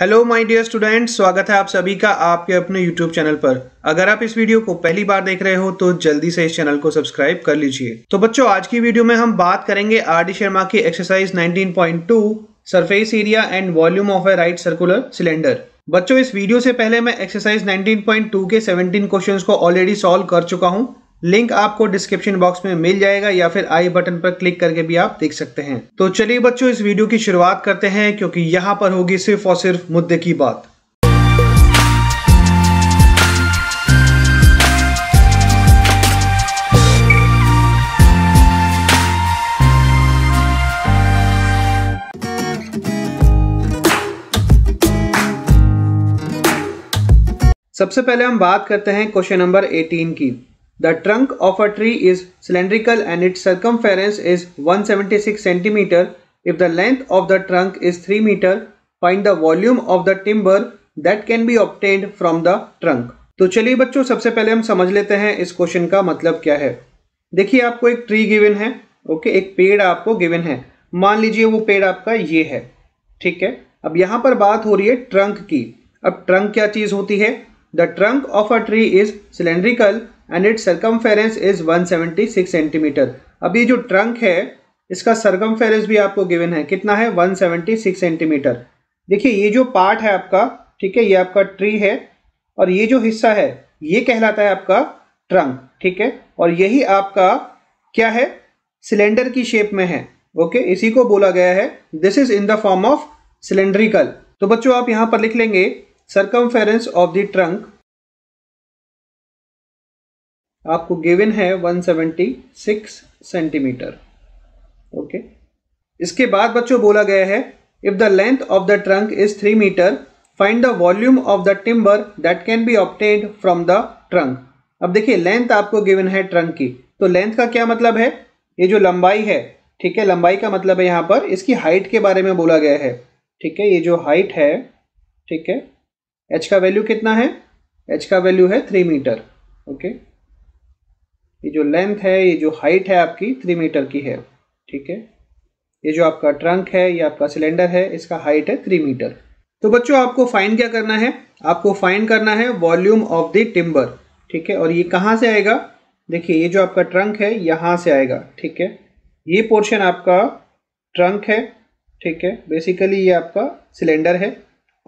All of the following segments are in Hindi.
हेलो माय डियर स्टूडेंट्स स्वागत है आप सभी का आपके अपने यूट्यूब चैनल पर अगर आप इस वीडियो को पहली बार देख रहे हो तो जल्दी से इस चैनल को सब्सक्राइब कर लीजिए तो बच्चों आज की वीडियो में हम बात करेंगे आर डी शर्मा की exercise 19.2 surface area and volume of a right circular cylinder बच्चों इस वीडियो से पहले मैं एक्सरसाइज 19.2 के 17 क्वेश्चंस को ऑलरेडी सॉल्व कर चुका हूं लिंक आपको डिस्क्रिप्शन बॉक्स में मिल जाएगा या फिर आई बटन पर क्लिक करके भी आप देख सकते हैं तो चलिए बच्चों इस वीडियो की शुरुआत करते हैं क्योंकि यहां पर होगी सिर्फ और सिर्फ मुद्दे की बात सबसे पहले हम बात करते हैं क्वेश्चन नंबर 18 की The trunk of a tree is cylindrical and its circumference is 176 cm. If the length of the trunk is 3 m, find the volume of the timber that can be obtained from the trunk. तो चलिए बच्चों सबसे पहले हम समझ लेते हैं इस क्वेश्चन का मतलब क्या है देखिए आपको एक ट्री गिवन है ओके एक पेड़ आपको गिवन है मान लीजिए वो पेड़ आपका ये है ठीक है अब यहाँ पर बात हो रही है ट्रंक की अब ट्रंक क्या चीज़ होती है the trunk of a tree is cylindrical and its circumference is 176 centimetre अब ये जो ट्रंक है इसका सरकमफेरेंस भी आपको गिवन है कितना है 176 सेंटीमीटर देखिए ये जो पार्ट है आपका ठीक है ये आपका ट्री है और ये जो हिस्सा है ये कहलाता है आपका ट्रंक ठीक है और यही आपका क्या है सिलेंडर की शेप में है ओके इसी को बोला गया है this is in the form of cylindrical तो बच्चों आप यहाँ पर लिख लेंगे सरकमफेरेंस ऑफ द ट्रंक आपको गिवन है 176 सेंटीमीटर ओके इसके बाद बच्चों बोला गया है if the length of the trunk is three metre find the volume of the timber that can be opted from the trunk अब देखिए लेंथ आपको गिवन है ट्रंक की तो लेंथ का क्या मतलब है ये जो लंबाई है ठीक है लंबाई का मतलब है यहाँ पर इसकी हाइट के बारे में बोला गया है ठीक है ये जो हाइट है ठीक है एच का वैल्यू कितना है एच का वैल्यू है थ्री मीटर ओके okay? ये जो लेंथ है ये जो हाइट है आपकी थ्री मीटर की है ठीक है ये जो आपका ट्रंक है ये आपका सिलेंडर है इसका हाइट है थ्री मीटर तो बच्चों आपको फाइंड क्या करना है आपको फाइंड करना है वॉल्यूम ऑफ द टिम्बर ठीक है और ये कहाँ से आएगा देखिए ये जो आपका ट्रंक है यहाँ से आएगा ठीक है ये पोर्शन आपका ट्रंक है ठीक है बेसिकली ये आपका सिलेंडर है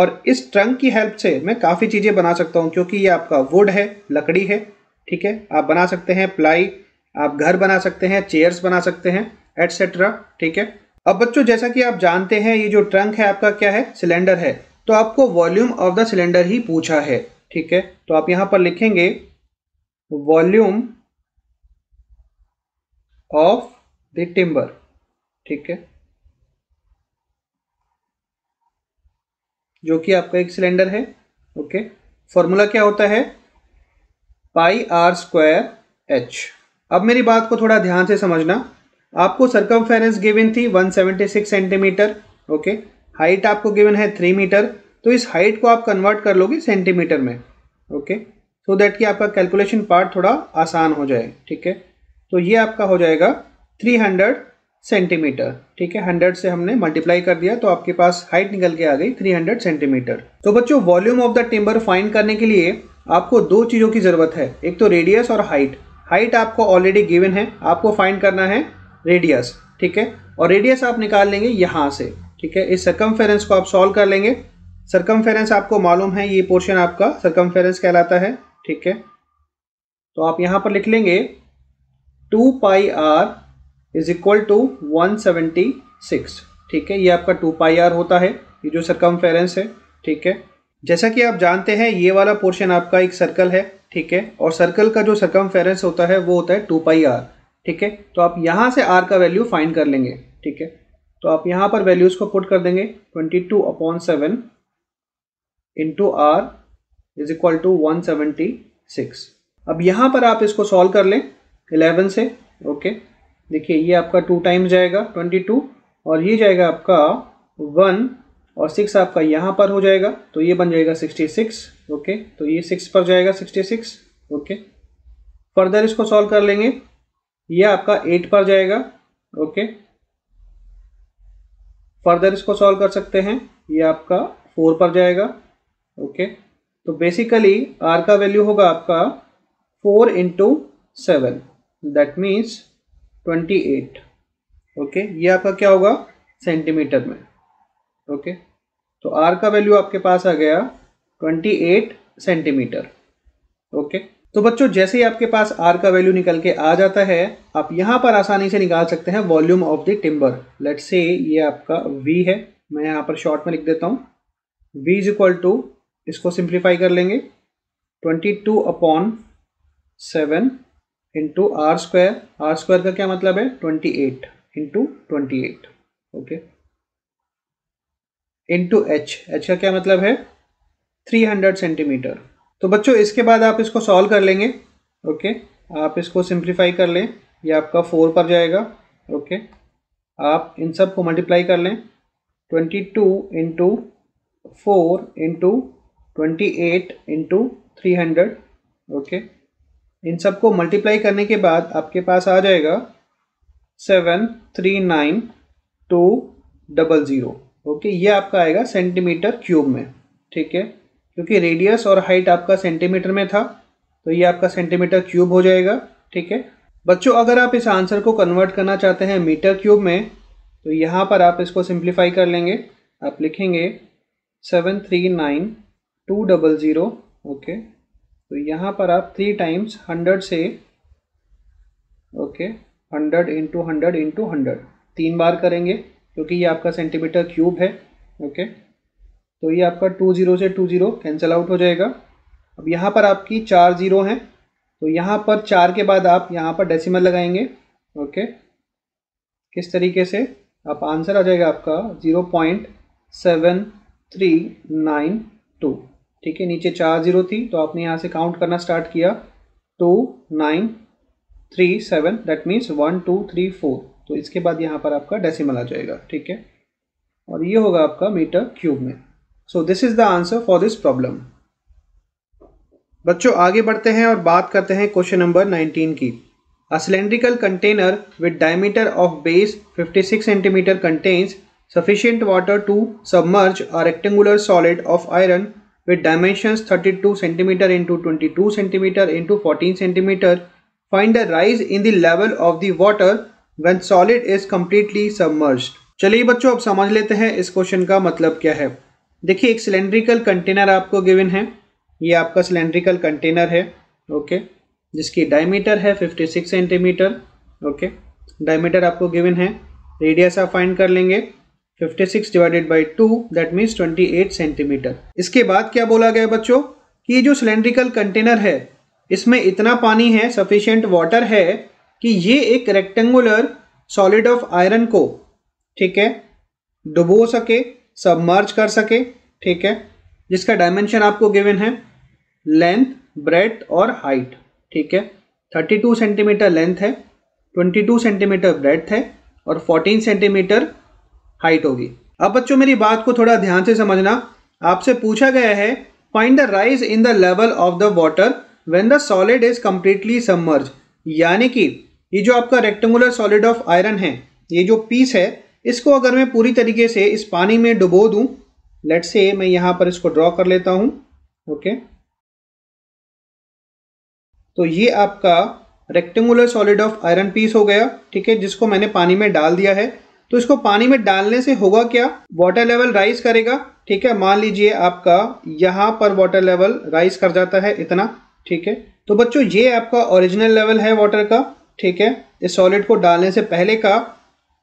और इस ट्रंक की हेल्प से मैं काफ़ी चीज़ें बना सकता हूँ क्योंकि ये आपका वुड है लकड़ी है ठीक है आप बना सकते हैं प्लाई आप घर बना सकते हैं चेयर्स बना सकते हैं एटसेट्रा ठीक है अब बच्चों जैसा कि आप जानते हैं ये जो ट्रंक है आपका क्या है सिलेंडर है तो आपको वॉल्यूम ऑफ द सिलेंडर ही पूछा है ठीक है तो आप यहां पर लिखेंगे वॉल्यूम ऑफ द टिम्बर ठीक है जो कि आपका एक सिलेंडर है ओके फॉर्मूला क्या होता है पाई आर स्क्वायर एच अब मेरी बात को थोड़ा ध्यान से समझना आपको फेरेंस गिवन थी 176 सेंटीमीटर ओके हाइट आपको गिवन है थ्री मीटर तो इस हाइट को आप कन्वर्ट कर लोगे सेंटीमीटर में ओके सो दैट कि आपका कैलकुलेशन पार्ट थोड़ा आसान हो जाए ठीक है तो ये आपका हो जाएगा 300 सेंटीमीटर ठीक है 100 से हमने मल्टीप्लाई कर दिया तो आपके पास हाइट निकल के आ गई 300 सेंटीमीटर तो बच्चों volume of the timber find करने के लिए आपको दो चीज़ों की ज़रूरत है एक तो रेडियस और हाइट हाइट आपको ऑलरेडी गिवन है आपको फाइंड करना है रेडियस ठीक है और रेडियस आप निकाल लेंगे यहाँ से ठीक है इस सर्कमफेरेंस को आप सॉल्व कर लेंगे सर्कमफेरेंस आपको मालूम है ये पोर्शन आपका सर्कमफेरेंस कहलाता है ठीक है तो आप यहाँ पर लिख लेंगे two pi R is equal to one seventy six ठीक है ये आपका टू पाई आर होता है ये जो सर्कमफेरेंस है ठीक है जैसा कि आप जानते हैं ये वाला पोर्शन आपका एक सर्कल है ठीक है और सर्कल का जो सरकम होता है वो होता है टू पाई आर ठीक है तो आप यहाँ से आर का वैल्यू फाइंड कर लेंगे ठीक है तो आप यहाँ पर वैल्यूज़ को पुट कर देंगे twenty two upon seven into R is equal to one seventy six अब यहाँ पर आप इसको सॉल्व कर लें इलेवन से ओके देखिए ये आपका टू टाइम्स जाएगा ट्वेंटी टू और ये जाएगा आपका वन और सिक्स आपका यहाँ पर हो जाएगा तो ये बन जाएगा सिक्सटी सिक्स ओके तो ये सिक्स पर जाएगा सिक्सटी सिक्स ओके फर्दर इसको सॉल्व कर लेंगे ये आपका एट पर जाएगा ओके फर्दर इसको सॉल्व कर सकते हैं ये आपका फोर पर जाएगा ओके तो बेसिकली आर का वैल्यू होगा आपका four into seven that means twenty eight okay ये आपका क्या होगा सेंटीमीटर में ओके तो आर का वैल्यू आपके पास आ गया 28 सेंटीमीटर ओके तो बच्चों जैसे ही आपके पास आर का वैल्यू निकल के आ जाता है आप यहाँ पर आसानी से निकाल सकते हैं volume of the timber let say ये आपका वी है मैं यहाँ पर शॉर्ट में लिख देता हूँ वी इज इक्वल टू इसको सिंप्लीफाई कर लेंगे twenty two upon seven into are square R square का क्या मतलब है twenty eight into twenty eight okay into H H का क्या मतलब है 300 सेंटीमीटर तो बच्चों इसके बाद आप इसको सॉल्व कर लेंगे ओके आप इसको सिंप्लीफाई कर लें ये आपका फोर पर जाएगा ओके आप इन सब को मल्टीप्लाई कर लें twenty two into four into twenty eight into three hundred okay इन सब को मल्टीप्लाई करने के बाद आपके पास आ जाएगा seven three nine two double zero okay ये आपका आएगा सेंटीमीटर क्यूब में ठीक है क्योंकि रेडियस और हाइट आपका सेंटीमीटर में था तो ये आपका सेंटीमीटर क्यूब हो जाएगा ठीक है बच्चों अगर आप इस आंसर को कन्वर्ट करना चाहते हैं मीटर क्यूब में तो यहाँ पर आप इसको सिंप्लीफाई कर लेंगे आप लिखेंगे seven three nine two double zero okay तो यहाँ पर आप थ्री टाइम्स हंड्रेड से okay hundred into hundred into hundred तीन बार करेंगे क्योंकि ये आपका सेंटीमीटर क्यूब है ओके तो ये आपका टू ज़ीरो से टू ज़ीरो कैंसिल आउट हो जाएगा अब यहाँ पर आपकी चार ज़ीरो हैं तो यहाँ पर चार के बाद आप यहाँ पर डेसिमल लगाएंगे ओके किस तरीके से आप आंसर आ जाएगा आपका zero point seven three nine two ठीक है नीचे चार ज़ीरो थी तो आपने यहाँ से काउंट करना स्टार्ट किया two nine three seven that means one two three four तो इसके बाद यहाँ पर आपका डेसिमल आ जाएगा ठीक है और ये होगा आपका मीटर क्यूब में so this is the answer for this problem बच्चों आगे बढ़ते हैं और बात करते हैं क्वेश्चन नंबर 19 की a cylindrical container with diameter of base 56 centimetre contains sufficient water to submerge a rectangular solid of iron with dimensions 32 centimetre into 22 centimetre into 14 centimetre find the rise in the level of the water when solid is completely submerged. चलिए बच्चों अब समझ लेते हैं इस क्वेश्चन का मतलब क्या है देखिए एक सिलेंड्रिकल कंटेनर आपको गिवन है ये आपका सिलेंड्रिकल कंटेनर है ओके जिसकी डायमीटर है 56 सेंटीमीटर ओके डायमीटर आपको गिवन है रेडियस आप फाइंड कर लेंगे 56 divided by two that means 28 centimetre इसके बाद क्या बोला गया बच्चों कि जो सिलेंड्रिकल कंटेनर है इसमें इतना पानी है सफिशियंट वाटर है कि ये एक रेक्टेंगुलर सॉलिड ऑफ आयरन को ठीक है डुबो सके सबमर्ज कर सके ठीक है जिसका डायमेंशन आपको गिवन है लेंथ ब्रेथ और हाइट ठीक है 32 सेंटीमीटर लेंथ है 22 सेंटीमीटर ब्रेथ है और 14 सेंटीमीटर हाइट होगी अब बच्चों मेरी बात को थोड़ा ध्यान से समझना आपसे पूछा गया है find the rise in the level of the water when the solid is completely submerge यानी कि ये जो आपका रेक्टेंगुलर सॉलिड ऑफ आयरन है ये जो पीस है इसको अगर मैं पूरी तरीके से इस पानी में डुबो दूं लेट से मैं यहाँ पर इसको ड्रॉ कर लेता हूं ओके okay. तो ये आपका rectangular solid of iron piece हो गया ठीक है जिसको मैंने पानी में डाल दिया है तो इसको पानी में डालने से होगा क्या वाटर लेवल राइज करेगा ठीक है मान लीजिए आपका यहां पर वाटर लेवल राइज कर जाता है इतना ठीक है तो बच्चों ये आपका ओरिजिनल लेवल है वाटर का ठीक है इस सॉलिड को डालने से पहले का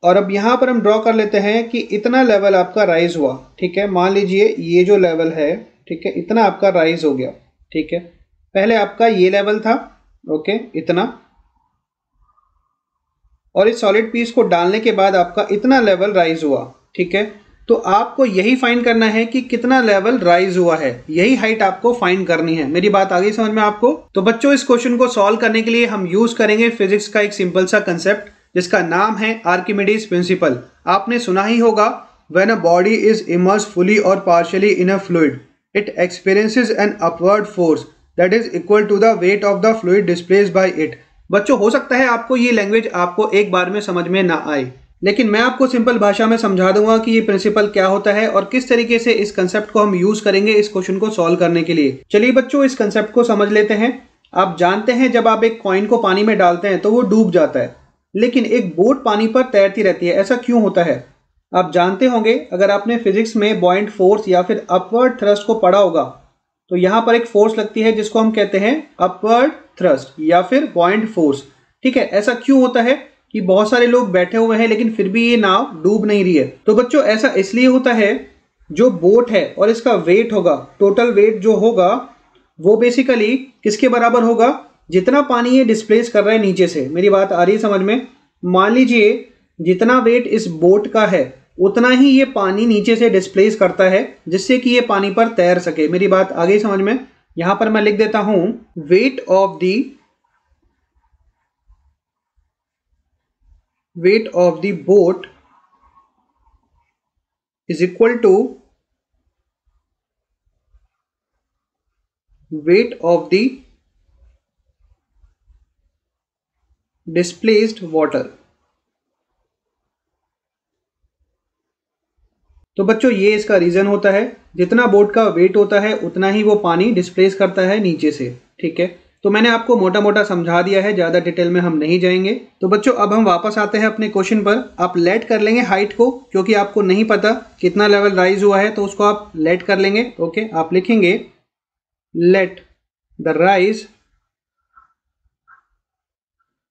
और अब यहाँ पर हम ड्रॉ कर लेते हैं कि इतना लेवल आपका राइज हुआ ठीक है मान लीजिए ये जो लेवल है ठीक है इतना आपका राइज हो गया ठीक है पहले आपका ये लेवल था ओके इतना और इस सॉलिड पीस को डालने के बाद आपका इतना लेवल राइज हुआ ठीक है तो आपको यही फाइंड करना है कि कितना लेवल राइज हुआ है यही हाइट आपको फाइंड करनी है मेरी बात आ गई समझ में आपको तो बच्चों इस क्वेश्चन को सॉल्व करने के लिए हम यूज करेंगे फिजिक्स का एक सिंपल सा कंसेप्ट जिसका नाम है आर्किमिडीज प्रिंसिपल आपने सुना ही होगा when a body is immerse fully और partially in a fluid it experiences an upward force that is equal to the weight of the fluid displace by it बच्चों हो सकता है आपको ये लैंग्वेज आपको एक बार में समझ में ना आए लेकिन मैं आपको सिंपल भाषा में समझा दूंगा कि ये प्रिंसिपल क्या होता है और किस तरीके से इस कंसेप्ट को हम यूज करेंगे इस क्वेश्चन को सॉल्व करने के लिए चलिए बच्चों इस कंसेप्ट को समझ लेते हैं आप जानते हैं जब आप एक कॉइन को पानी में डालते हैं तो वो डूब जाता है लेकिन एक बोट पानी पर तैरती रहती है ऐसा क्यों होता है आप जानते होंगे अगर आपने फिजिक्स में बॉइंट फोर्स या फिर अपवर्ड थ्रस्ट को पढ़ा होगा तो यहाँ पर एक फोर्स लगती है जिसको हम कहते हैं अपवर्ड थ्रस्ट या फिर बॉइंट फोर्स ठीक है ऐसा क्यों होता है कि बहुत सारे लोग बैठे हुए हैं लेकिन फिर भी ये नाव डूब नहीं रही है तो बच्चों ऐसा इसलिए होता है जो बोट है और इसका वेट होगा टोटल वेट जो होगा वो बेसिकली किसके बराबर होगा जितना पानी ये डिस्प्लेस कर रहा है नीचे से मेरी बात आ रही है समझ में मान लीजिए जितना वेट इस बोट का है उतना ही ये पानी नीचे से डिस्प्लेस करता है जिससे कि ये पानी पर तैर सके मेरी बात आ गई समझ में यहाँ पर मैं लिख देता हूँ weight of the weight of the boat is equal to weight of the displaced water तो बच्चों ये इसका रीज़न होता है जितना बोट का वेट होता है उतना ही वो पानी डिस्प्लेस करता है नीचे से ठीक है तो मैंने आपको मोटा मोटा समझा दिया है ज़्यादा डिटेल में हम नहीं जाएंगे तो बच्चों अब हम वापस आते हैं अपने क्वेश्चन पर आप लेट कर लेंगे हाइट को क्योंकि आपको नहीं पता कितना लेवल राइज हुआ है तो उसको आप लेट कर लेंगे ओके आप लिखेंगे let the rise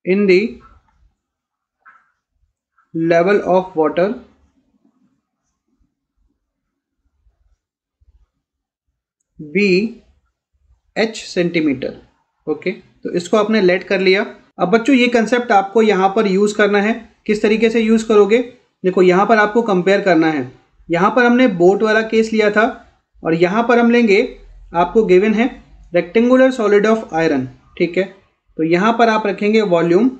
in the level of water be H centimetre okay तो इसको आपने लेट कर लिया अब बच्चों ये कंसेप्ट आपको यहाँ पर यूज़ करना है किस तरीके से यूज़ करोगे देखो यहाँ पर आपको कंपेयर करना है यहाँ पर हमने बोट वाला केस लिया था और यहाँ पर हम लेंगे आपको गिवन है रेक्टेंगुलर सॉलिड ऑफ आयरन ठीक है तो यहाँ पर आप रखेंगे वॉल्यूम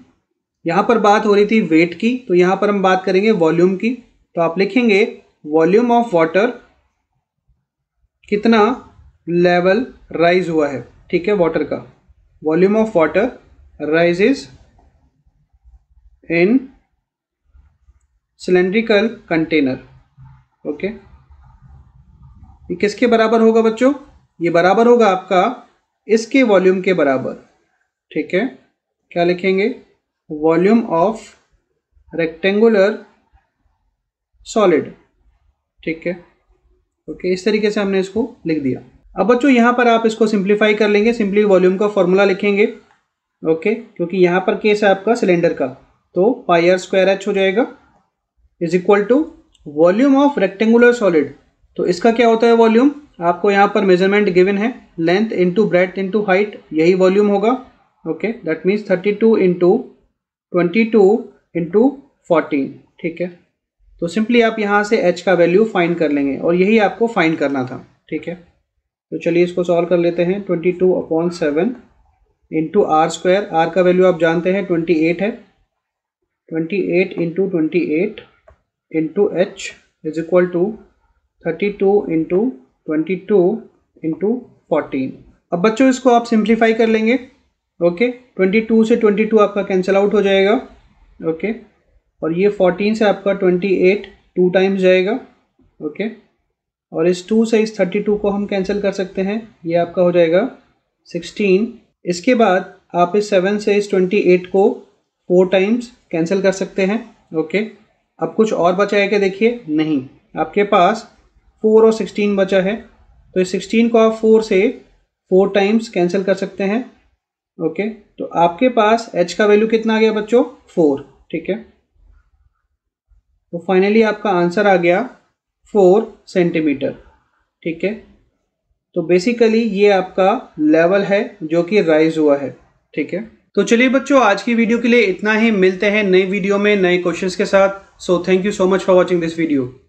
यहाँ पर बात हो रही थी वेट की तो यहाँ पर हम बात करेंगे वॉल्यूम की तो आप लिखेंगे वॉल्यूम ऑफ वाटर कितना लेवल राइज हुआ है ठीक है वाटर का volume of water rises in cylindrical container okay ये किसके बराबर होगा बच्चों ये बराबर होगा आपका इसके वॉल्यूम के बराबर ठीक है क्या लिखेंगे वॉल्यूम ऑफ रेक्टेंगुलर सॉलिड ठीक है ओके इस तरीके से हमने इसको लिख दिया अब बच्चों यहाँ पर आप इसको सिंप्लीफाई कर लेंगे सिंपली वॉल्यूम का फॉर्मूला लिखेंगे ओके क्योंकि यहाँ पर केस है आपका सिलेंडर का तो पाई आर स्क्वायर एच हो जाएगा is equal to volume of rectangular solid तो इसका क्या होता है वॉल्यूम आपको यहाँ पर मेजरमेंट गिवन है length into breadth into height यही वॉल्यूम होगा okay that means thirty two into twenty two into fourteen ठीक है तो सिंपली आप यहाँ से h का वैल्यू फाइंड कर लेंगे और यही आपको फाइंड करना था ठीक है तो चलिए इसको सॉल्व कर लेते हैं twenty two upon seven into are square r का वैल्यू आप जानते हैं ट्वेंटी एट है twenty eight into twenty eight into h is equal to thirty two into twenty two into fourteen अब बच्चों इसको आप सिंप्लीफाई कर लेंगे ओके ट्वेंटी टू से ट्वेंटी टू आपका कैंसिल आउट हो जाएगा ओके और ये फोर्टीन से आपका ट्वेंटी एट टू टाइम्स जाएगा ओके और इस टू से इस थर्टी टू को हम कैंसिल कर सकते हैं ये आपका हो जाएगा सिक्सटीन इसके बाद आप इस सेवन से इस ट्वेंटी एट को फोर टाइम्स कैंसिल कर सकते हैं ओके अब कुछ और बचा है क्या देखिए नहीं आपके पास फोर और सिक्सटीन बचा है तो इस सिक्सटीन को आप फोर से फोर टाइम्स कैंसिल कर सकते हैं ओके तो आपके पास एच का वैल्यू कितना आ गया बच्चों फोर ठीक है तो फाइनली आपका आंसर आ गया फोर सेंटीमीटर ठीक है तो बेसिकली ये आपका लेवल है जो कि राइज हुआ है ठीक है तो चलिए बच्चों आज की वीडियो के लिए इतना ही मिलते हैं नई वीडियो में नए क्वेश्चंस के साथ so thank you so much for watching this video